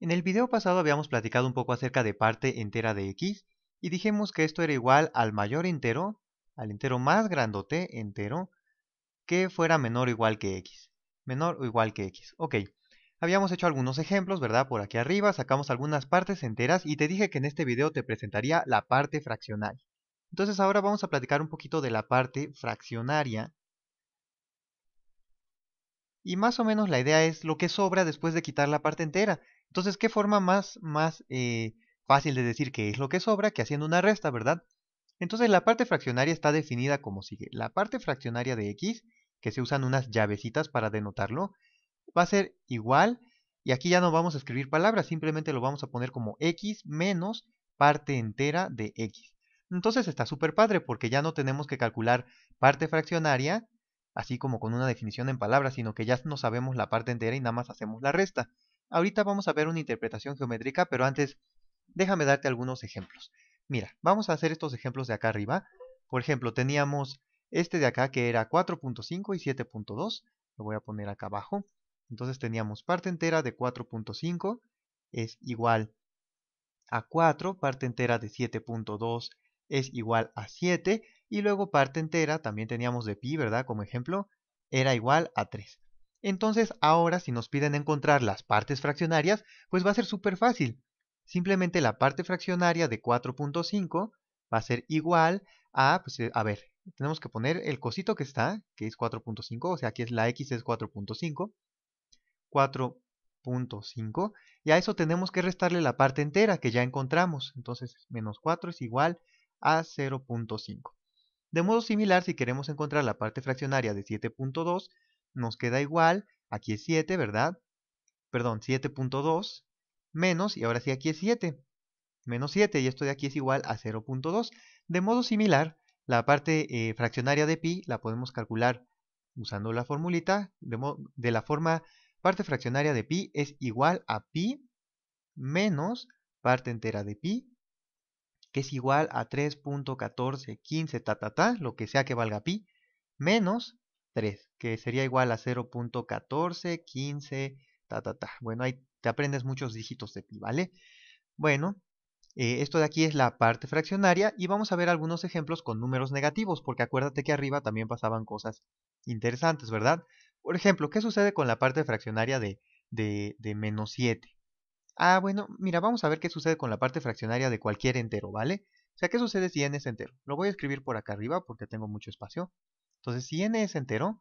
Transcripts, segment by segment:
En el video pasado habíamos platicado un poco acerca de parte entera de x y dijimos que esto era igual al mayor entero, al entero más grandote entero, que fuera menor o igual que x. Menor o igual que x. Ok, habíamos hecho algunos ejemplos, ¿verdad? Por aquí arriba sacamos algunas partes enteras y te dije que en este video te presentaría la parte fraccional. Entonces ahora vamos a platicar un poquito de la parte fraccionaria y más o menos la idea es lo que sobra después de quitar la parte entera. Entonces, ¿qué forma más, más eh, fácil de decir que es lo que sobra que haciendo una resta, verdad? Entonces la parte fraccionaria está definida como sigue. La parte fraccionaria de x, que se usan unas llavecitas para denotarlo, va a ser igual, y aquí ya no vamos a escribir palabras, simplemente lo vamos a poner como x menos parte entera de x. Entonces está súper padre porque ya no tenemos que calcular parte fraccionaria así como con una definición en palabras, sino que ya no sabemos la parte entera y nada más hacemos la resta. Ahorita vamos a ver una interpretación geométrica, pero antes déjame darte algunos ejemplos. Mira, vamos a hacer estos ejemplos de acá arriba. Por ejemplo, teníamos este de acá que era 4.5 y 7.2. Lo voy a poner acá abajo. Entonces teníamos parte entera de 4.5 es igual a 4, parte entera de 7.2 es igual a 7 y luego parte entera, también teníamos de pi, ¿verdad? Como ejemplo, era igual a 3. Entonces ahora si nos piden encontrar las partes fraccionarias, pues va a ser súper fácil. Simplemente la parte fraccionaria de 4.5 va a ser igual a, pues eh, a ver, tenemos que poner el cosito que está, que es 4.5, o sea, aquí es la x es 4.5. 4.5, y a eso tenemos que restarle la parte entera que ya encontramos. Entonces, menos 4 es igual a 0.5. De modo similar, si queremos encontrar la parte fraccionaria de 7.2, nos queda igual, aquí es 7, ¿verdad? Perdón, 7.2 menos, y ahora sí aquí es 7, menos 7, y esto de aquí es igual a 0.2. De modo similar, la parte eh, fraccionaria de pi la podemos calcular usando la formulita de, de la forma parte fraccionaria de pi es igual a pi menos parte entera de pi que es igual a 3.1415 ta ta ta, lo que sea que valga pi, menos 3, que sería igual a 0.1415 ta ta ta. Bueno, ahí te aprendes muchos dígitos de pi, ¿vale? Bueno, eh, esto de aquí es la parte fraccionaria y vamos a ver algunos ejemplos con números negativos, porque acuérdate que arriba también pasaban cosas interesantes, ¿verdad? Por ejemplo, ¿qué sucede con la parte fraccionaria de, de, de menos 7? Ah, bueno, mira, vamos a ver qué sucede con la parte fraccionaria de cualquier entero, ¿vale? O sea, ¿qué sucede si n es entero? Lo voy a escribir por acá arriba porque tengo mucho espacio. Entonces, si n es entero,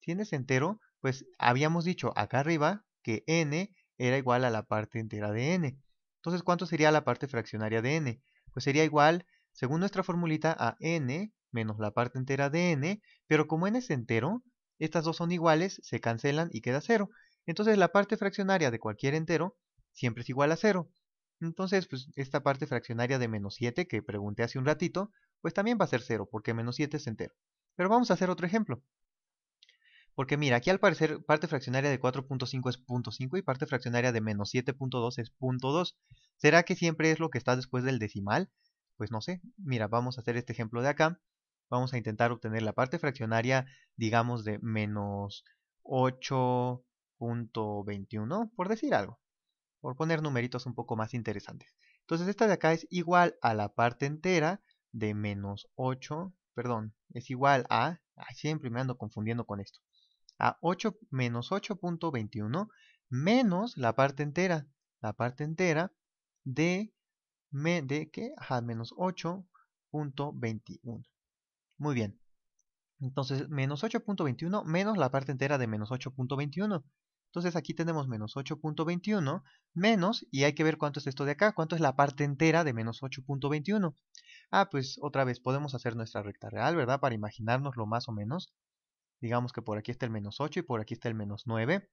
si n es entero, pues habíamos dicho acá arriba que n era igual a la parte entera de n. Entonces, ¿cuánto sería la parte fraccionaria de n? Pues sería igual, según nuestra formulita, a n menos la parte entera de n, pero como n es entero, estas dos son iguales, se cancelan y queda cero. Entonces la parte fraccionaria de cualquier entero siempre es igual a 0. Entonces, pues esta parte fraccionaria de menos 7 que pregunté hace un ratito, pues también va a ser 0, porque menos 7 es entero. Pero vamos a hacer otro ejemplo. Porque mira, aquí al parecer parte fraccionaria de 4.5 es .5 y parte fraccionaria de menos 7.2 es .2, ¿Será que siempre es lo que está después del decimal? Pues no sé. Mira, vamos a hacer este ejemplo de acá. Vamos a intentar obtener la parte fraccionaria, digamos, de menos 8.21, por decir algo por poner numeritos un poco más interesantes. Entonces esta de acá es igual a la parte entera de menos 8, perdón, es igual a, siempre me ando confundiendo con esto, a 8 menos 8.21 menos la parte entera, la parte entera de, de ¿qué? Ajá, menos 8.21. Muy bien. Entonces, menos 8.21 menos la parte entera de menos 8.21. Entonces aquí tenemos menos 8.21 menos, y hay que ver cuánto es esto de acá, cuánto es la parte entera de menos 8.21. Ah, pues otra vez podemos hacer nuestra recta real, ¿verdad? Para imaginárnoslo más o menos. Digamos que por aquí está el menos 8 y por aquí está el menos 9.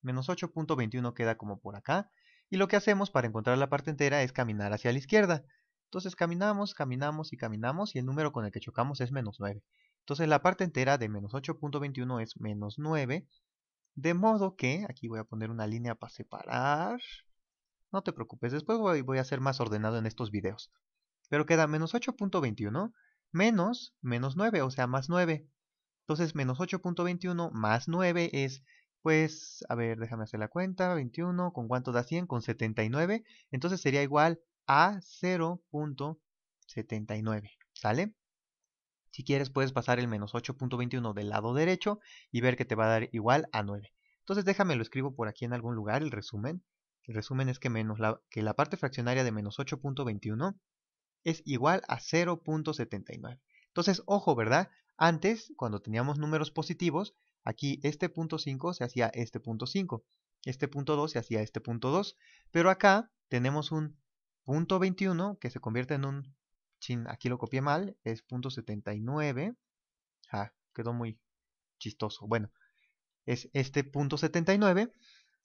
Menos 8.21 queda como por acá. Y lo que hacemos para encontrar la parte entera es caminar hacia la izquierda. Entonces caminamos, caminamos y caminamos y el número con el que chocamos es menos 9. Entonces la parte entera de menos 8.21 es menos 9 de modo que, aquí voy a poner una línea para separar. No te preocupes, después voy, a ser más ordenado en estos videos. Pero queda menos 8.21 menos menos 9, o sea, más 9. Entonces, menos 8.21 más 9 es, pues, a ver, déjame hacer la cuenta, 21, ¿con cuánto da 100? Con 79. Entonces sería igual a 0.79, ¿sale? Si quieres puedes pasar el menos 8.21 del lado derecho y ver que te va a dar igual a 9. Entonces déjame lo escribo por aquí en algún lugar, el resumen. El resumen es que, menos la, que la parte fraccionaria de menos 8.21 es igual a 0.79. Entonces, ojo, ¿verdad? Antes, cuando teníamos números positivos, aquí este punto 5 se hacía este punto 5, este punto 2 se hacía este punto 2, pero acá tenemos un punto 21 que se convierte en un aquí lo copié mal, es .79. Ah, quedó muy chistoso. Bueno, es este punto 79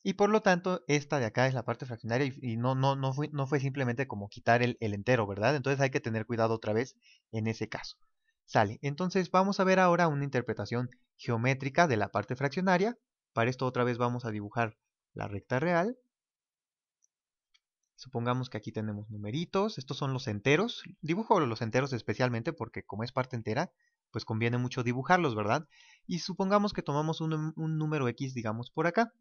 y por lo tanto esta de acá es la parte fraccionaria y, no, no, no, fue, no fue simplemente como quitar el, entero, ¿verdad? Entonces hay que tener cuidado otra vez en ese caso. Sale. Entonces vamos a ver ahora una interpretación geométrica de la parte fraccionaria. Para esto otra vez vamos a dibujar la recta real Supongamos que aquí tenemos numeritos, estos son los enteros. Dibujo los enteros especialmente porque como es parte entera, pues conviene mucho dibujarlos, ¿verdad? Y supongamos que tomamos un, número x, digamos, por acá.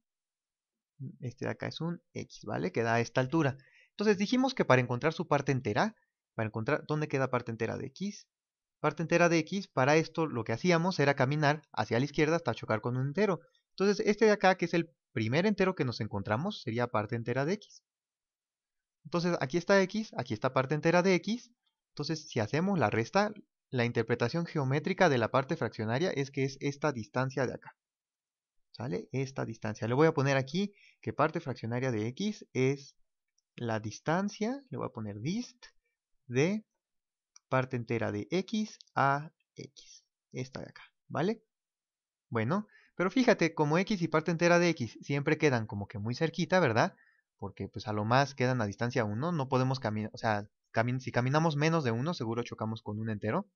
Este de acá es un x, ¿vale? Que da a esta altura. Entonces dijimos que para encontrar su parte entera, para encontrar dónde queda parte entera de x, parte entera de x, para esto lo que hacíamos era caminar hacia la izquierda hasta chocar con un entero. Entonces este de acá, que es el primer entero que nos encontramos, sería parte entera de x. Entonces aquí está x, aquí está parte entera de x. Entonces si hacemos la resta, la interpretación geométrica de la parte fraccionaria es que es esta distancia de acá. ¿Sale? Esta distancia. Le voy a poner aquí que parte fraccionaria de x es la distancia, le voy a poner dist, de parte entera de x a x. Esta de acá, ¿vale? Bueno, pero fíjate, como x y parte entera de x siempre quedan como que muy cerquita, ¿verdad? porque pues a lo más quedan a distancia 1, no podemos caminar, o sea, si caminamos menos de 1, seguro chocamos con un entero.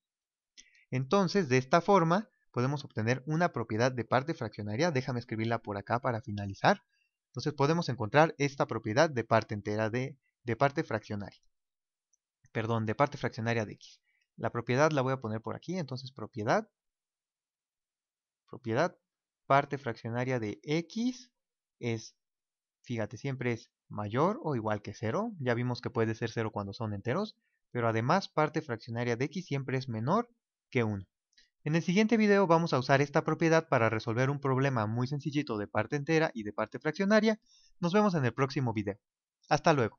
Entonces, de esta forma, podemos obtener una propiedad de parte fraccionaria, déjame escribirla por acá para finalizar. Entonces podemos encontrar esta propiedad de parte entera de, de parte fraccionaria. Perdón, de parte fraccionaria de x. La propiedad la voy a poner por aquí, entonces propiedad, propiedad, parte fraccionaria de x es, fíjate, siempre es mayor o igual que 0, ya vimos que puede ser 0 cuando son enteros, pero además parte fraccionaria de x siempre es menor que 1. En el siguiente video vamos a usar esta propiedad para resolver un problema muy sencillito de parte entera y de parte fraccionaria. Nos vemos en el próximo video. Hasta luego.